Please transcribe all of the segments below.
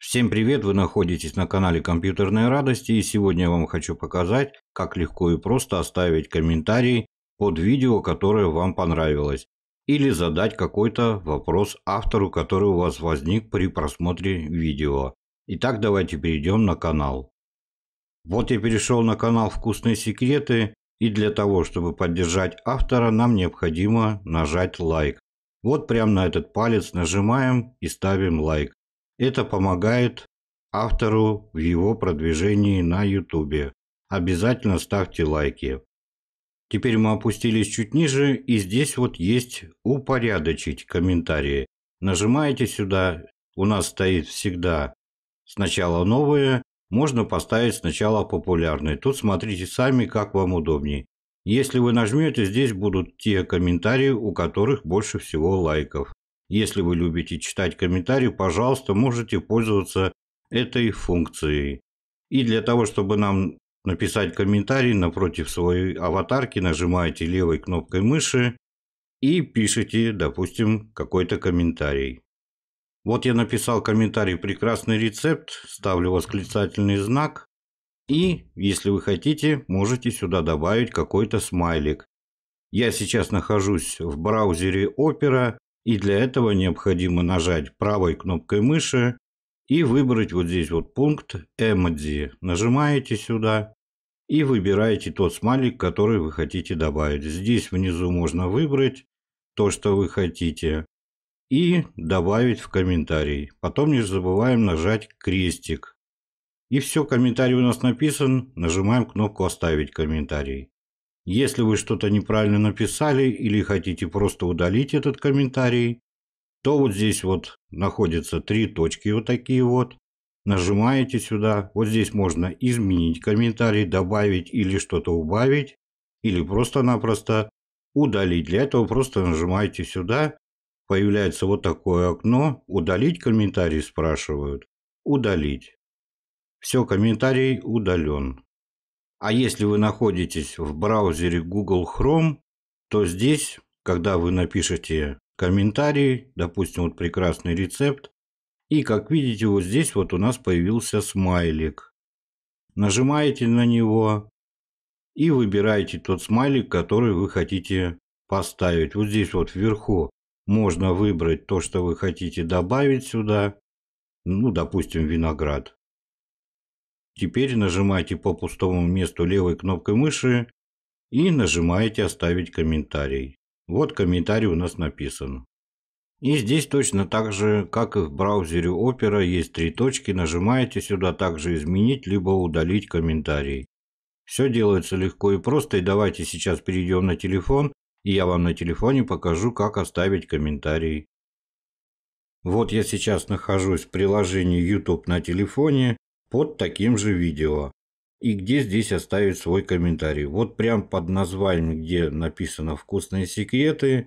Всем привет, вы находитесь на канале Компьютерные Радости и сегодня я вам хочу показать, как легко и просто оставить комментарий под видео, которое вам понравилось, или задать какой-то вопрос автору, который у вас возник при просмотре видео. Итак, давайте перейдем на канал. Вот я перешел на канал «Вкусные секреты» и для того, чтобы поддержать автора, нам необходимо нажать лайк. Вот прямо на этот палец нажимаем и ставим лайк. Это помогает автору в его продвижении на YouTube. Обязательно ставьте лайки. Теперь мы опустились чуть ниже, и здесь вот есть «Упорядочить» комментарии. Нажимаете сюда, у нас стоит всегда сначала новые, можно поставить сначала популярные. Тут смотрите сами, как вам удобнее. Если вы нажмете, здесь будут те комментарии, у которых больше всего лайков. Если вы любите читать комментарии, пожалуйста, можете пользоваться этой функцией. И для того, чтобы нам написать комментарий напротив своей аватарки, нажимаете левой кнопкой мыши и пишите, допустим, какой-то комментарий. Вот я написал комментарий «Прекрасный рецепт», ставлю восклицательный знак и, если вы хотите, можете сюда добавить какой-то смайлик. Я сейчас нахожусь в браузере Opera, и для этого необходимо нажать правой кнопкой мыши и выбрать вот здесь вот пункт «Эмодзи». Нажимаете сюда и выбираете тот смайлик, который вы хотите добавить. Здесь внизу можно выбрать то, что вы хотите и добавить в комментарий. Потом не забываем нажать крестик. И все, комментарий у нас написан. Нажимаем кнопку «Оставить комментарий». Если вы что-то неправильно написали или хотите просто удалить этот комментарий, то вот здесь вот находятся три точки вот такие вот. Нажимаете сюда. Вот здесь можно изменить комментарий, добавить или что-то убавить. Или просто-напросто удалить. Для этого просто нажимаете сюда. Появляется вот такое окно. Удалить комментарий спрашивают. Удалить. Все, комментарий удален. А если вы находитесь в браузере Google Chrome, то здесь, когда вы напишете комментарий, допустим, вот прекрасный рецепт, и как видите, вот здесь вот у нас появился смайлик. Нажимаете на него и выбираете тот смайлик, который вы хотите поставить. Вот здесь вот вверху можно выбрать то, что вы хотите добавить сюда. Ну, допустим, виноград. Теперь нажимайте по пустому месту левой кнопкой мыши и нажимаете «Оставить комментарий». Вот комментарий у нас написан. И здесь точно так же, как и в браузере Opera, есть три точки. Нажимаете сюда также «Изменить» либо «Удалить комментарий». Все делается легко и просто. И давайте сейчас перейдем на телефон, и я вам на телефоне покажу, как оставить комментарий. Вот я сейчас нахожусь в приложении YouTube на телефоне под таким же видео. И где здесь оставить свой комментарий. Вот прям под названием, где написано «Вкусные секреты»,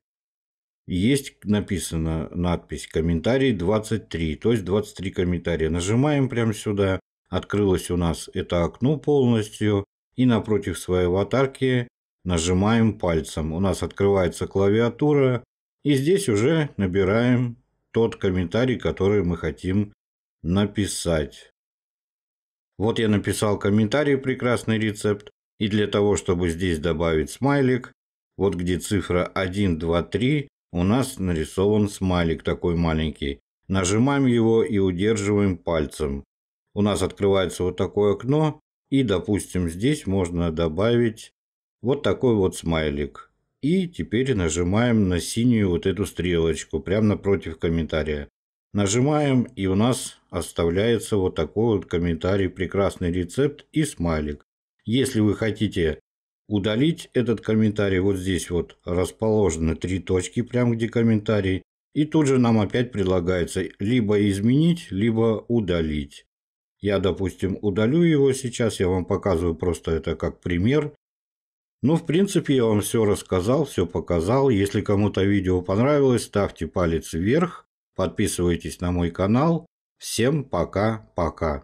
есть написана надпись «Комментарий 23», то есть 23 комментария. Нажимаем прямо сюда, открылось у нас это окно полностью, и напротив своей аватарки нажимаем пальцем. У нас открывается клавиатура, и здесь уже набираем тот комментарий, который мы хотим написать. Вот я написал комментарий «Прекрасный рецепт». И для того, чтобы здесь добавить смайлик, вот где цифра 1, 2, 3, у нас нарисован смайлик такой маленький. Нажимаем его и удерживаем пальцем. У нас открывается вот такое окно. И, допустим, здесь можно добавить вот такой вот смайлик. И теперь нажимаем на синюю вот эту стрелочку, прямо напротив комментария. Нажимаем, и у нас оставляется вот такой вот комментарий «Прекрасный рецепт» и смайлик. Если вы хотите удалить этот комментарий, вот здесь вот расположены три точки, прямо где комментарий, и тут же нам опять предлагается либо изменить, либо удалить. Я, допустим, удалю его сейчас, я вам показываю просто это как пример. Ну, в принципе, я вам все рассказал, все показал. Если кому-то видео понравилось, ставьте палец вверх. Подписывайтесь на мой канал. Всем пока-пока.